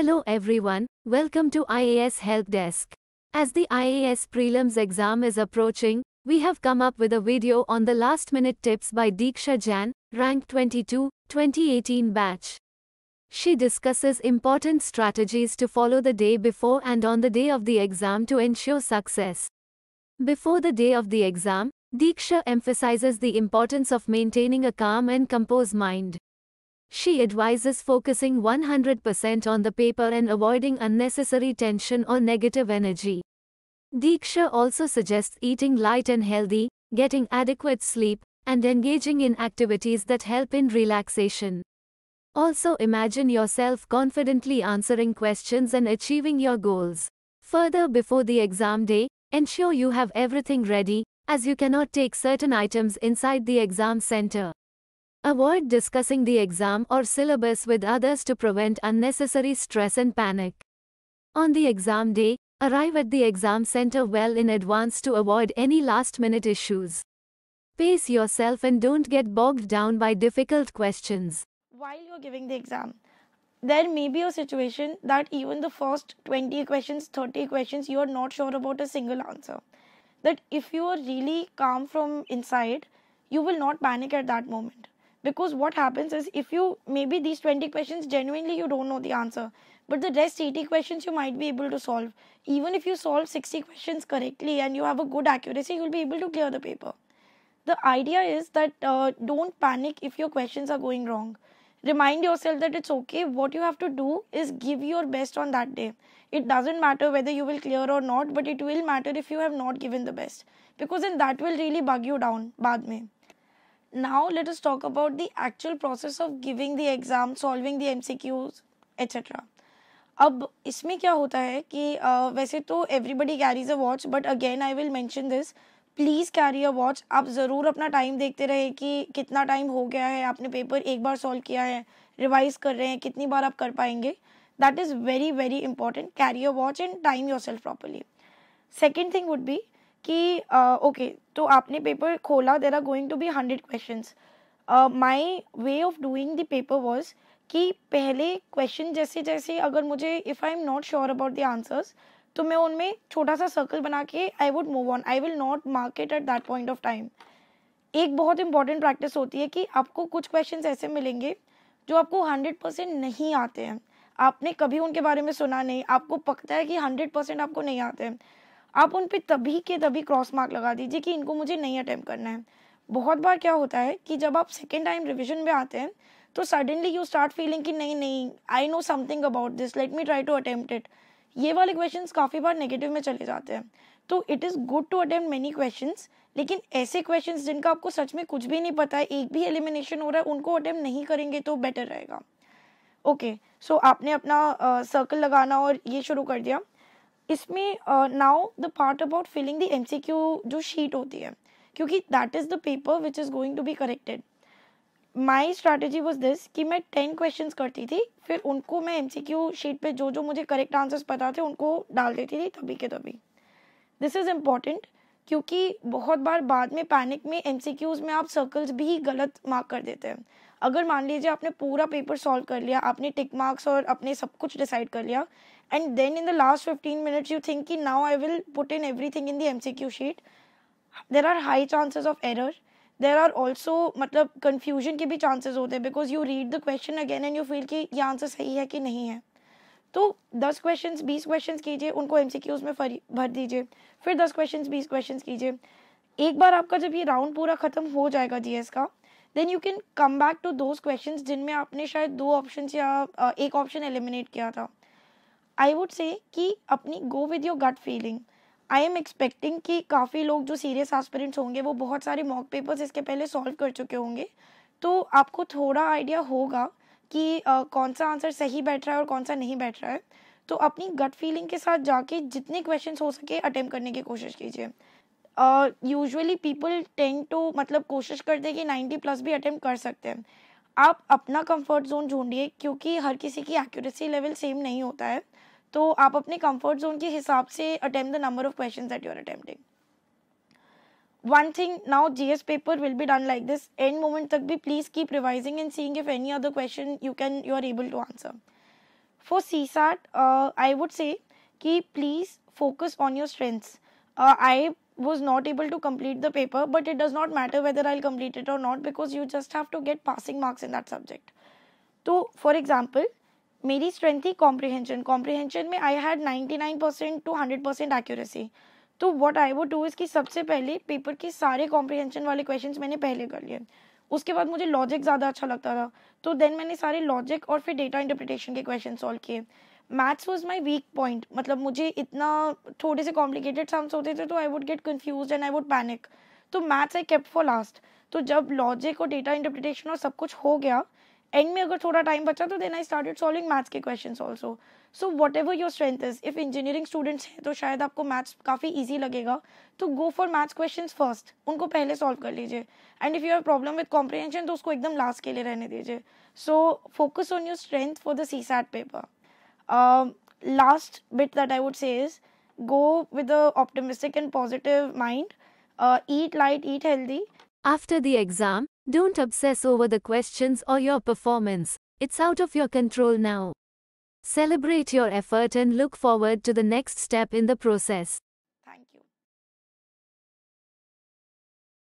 Hello everyone, welcome to IAS Help Desk. As the IAS prelims exam is approaching, we have come up with a video on the last minute tips by Deeksha Jan, rank 22, 2018 batch. She discusses important strategies to follow the day before and on the day of the exam to ensure success. Before the day of the exam, Deeksha emphasizes the importance of maintaining a calm and composed mind. She advises focusing 100% on the paper and avoiding unnecessary tension or negative energy. Diksha also suggests eating light and healthy, getting adequate sleep, and engaging in activities that help in relaxation. Also imagine yourself confidently answering questions and achieving your goals. Further before the exam day, ensure you have everything ready, as you cannot take certain items inside the exam center. Avoid discussing the exam or syllabus with others to prevent unnecessary stress and panic. On the exam day, arrive at the exam center well in advance to avoid any last minute issues. Pace yourself and don't get bogged down by difficult questions. While you're giving the exam, there may be a situation that even the first 20 questions, 30 questions, you are not sure about a single answer. That if you are really calm from inside, you will not panic at that moment because what happens is if you maybe these 20 questions genuinely you don't know the answer but the rest 80 questions you might be able to solve even if you solve 60 questions correctly and you have a good accuracy you'll be able to clear the paper the idea is that uh, don't panic if your questions are going wrong remind yourself that it's okay what you have to do is give your best on that day it doesn't matter whether you will clear or not but it will matter if you have not given the best because then that will really bug you down badme. now let us talk about the actual process of giving the exam solving the mcqs etc अब इसमें क्या होता है कि uh, वैसे तो everybody carries a watch but again I will mention this please carry a watch आप ज़रूर अपना टाइम देखते रहे कि कितना टाइम हो गया है आपने पेपर एक बार सॉल्व किया है रिवाइज कर रहे हैं कितनी बार आप कर पाएंगे that is very very important carry a watch and time yourself properly second thing would be कि ओके तो आपने पेपर खोला there are going to be hundred question my way of doing the paper was कि पहले question जैसे जैसे अगर मुझे if I am not sure about the answers तो मैं उनमें छोटा सा सर्कल बना के I would move on I will not mark it at that point of time एक बहुत इंपॉर्टेंट प्रैक्टिस होती है कि आपको कुछ क्वेश्चन ऐसे मिलेंगे जो आपको हंड्रेड परसेंट नहीं आते हैं आपने कभी उनके बारे में सुना नहीं आपको पकता है कि हंड्रेड परसेंट आपको नहीं आते हैं आप उन पर तभी के तभी क्रॉस मार्क लगा दीजिए कि इनको मुझे नहीं अटैम्प्ट करना है बहुत बार क्या होता है कि जब आप सेकेंड टाइम रिविजन में आते हैं तो सडनली यू स्टार्ट फीलिंग कि नहीं नहीं I know something about this let me try to attempt it ये वाले क्वेश्चन काफ़ी बार नेगेटिव में चले जाते हैं तो it is good to attempt many question लेकिन ऐसे क्वेश्चन जिनका आपको सच में कुछ भी नहीं पता है एक भी एलिमिनेशन हो रहा है उनको अटैम्प्ट नहीं करेंगे तो बेटर रहेगा ओके okay, सो so आपने अपना सर्कल uh, लगाना और ये शुरू कर दिया इसमें now the part about filling the M जो शीट होती है क्योंकि that is the paper which is going to be corrected my strategy was this कि मैं टेन क्वेश्चन करती थी फिर उनको मैं एम शीट पर जो जो मुझे करेक्ट आंसर्स पता थे उनको डाल देती थी तभी के तभी दिस इज़ इम्पॉर्टेंट क्योंकि बहुत बार बाद में पैनिक में एम में आप सर्कल्स भी गलत मार्क कर देते हैं अगर मान लीजिए आपने पूरा पेपर सॉल्व कर लिया आपने टिक मार्क्स और अपने सब कुछ डिसाइड कर लिया and then in the last 15 minutes you think now i will put in everything in the mcq sheet there are high chances of error there are also matlab confusion ke bhi chances hote hain because you read the question again and you feel ki ye answer sahi hai ki nahi hai तो 10 questions 20 questions कीजिए उनको M C Qs में भर दीजिए फिर 10 questions 20 questions कीजिए एक बार आपका जब ये राउंड पूरा ख़त्म हो जाएगा जी का then you can come back to those question जिनमें आपने शायद दो ऑप्शन या एक ऑप्शन एलिमिनेट किया था आई वुड से कि अपनी go with your gut feeling I am expecting कि काफ़ी लोग जो सीरियस एस्पिरेंट्स होंगे वो बहुत सारे मॉक पेपर्स इसके पहले सॉल्व कर चुके होंगे तो आपको थोड़ा आइडिया होगा कि uh, कौन सा आंसर सही बैठ रहा है और कौन सा नहीं बैठ रहा है तो अपनी गट फीलिंग के साथ जाके जितने क्वेश्चन हो सके अटैम्प्ट करने की कोशिश कीजिए यूजुअली पीपल टेन टू मतलब कोशिश करते हैं कि नाइन्टी प्लस भी अटैम्प्ट कर सकते हैं आप अपना कंफर्ट जोन ढूंढिए क्योंकि हर किसी की एक्यूरेसी लेवल सेम नहीं होता है तो आप अपने कंफर्ट जोन के हिसाब से attempt the number of question that you are attempting one thing now G S paper will be done like this and moment तक भी please keep revising and seeing if any other question you can you are able to answer for CSAT I would say कि please focus on your strengths I was not able to complete the paper but it does not matter whether I complete it और not because you just have to get passing marks in that subject तो for example मेरी strength थी comprehension comprehension में I had ninety nine percent to hundred percent accuracy तो what I would do इसकी सबसे पहले paper के सारे कॉम्प्रिहेंशन वाले क्वेश्चन मैंने पहले कर लिए उसके बाद मुझे लॉजिक ज़्यादा अच्छा लगता था तो देन मैंने सारे लॉजिक और फिर डेटा इंटरप्रिटेशन के क्वेश्चन सॉल्व किए maths was my weak point मतलब मुझे इतना थोड़े से कॉम्प्लिकेटेड सम्स होते थे तो I would get confuse and I would panic तो maths I kept for last तो जब लॉजिक और डेटा इंटरप्रिटेशन और सब कुछ हो गया एंड में अगर थोड़ा टाइम बचा तो then I started solving maths के question also so whatever your strength is if engineering students हैं तो शायद आपको मैथ्स काफ़ी ईजी लगेगा तो go for maths question first उनको पहले सॉल्व कर लीजिए and if you are problem with comprehension तो उसको एकदम लास्ट के लिए रहने दीजिए so focus on your strength for the CSAT paper last bit that I would से is go with a optimistic and positive mind uh, eat light eat healthy after Don't obsess over the questions or your performance, it's out of your control now. Celebrate your effort and look forward to the next step in the process.